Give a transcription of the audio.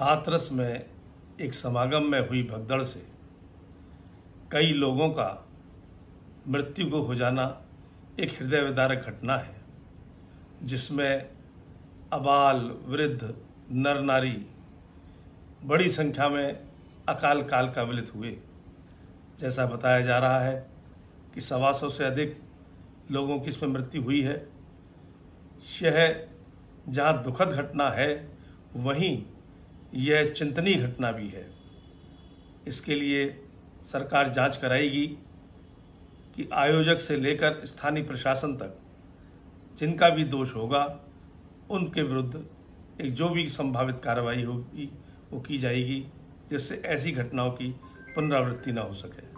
हाथरस में एक समागम में हुई भगदड़ से कई लोगों का मृत्यु को हो जाना एक हृदय विदारक घटना है जिसमें अबाल वृद्ध नर नारी बड़ी संख्या में अकाल काल काबिलित विलित हुए जैसा बताया जा रहा है कि सवा सौ से अधिक लोगों की इसमें मृत्यु हुई है यह जहाँ दुखद घटना है वहीं यह चिंतनीय घटना भी है इसके लिए सरकार जांच कराएगी कि आयोजक से लेकर स्थानीय प्रशासन तक जिनका भी दोष होगा उनके विरुद्ध एक जो भी संभावित कार्रवाई होगी वो की जाएगी जिससे ऐसी घटनाओं की पुनरावृत्ति ना हो सके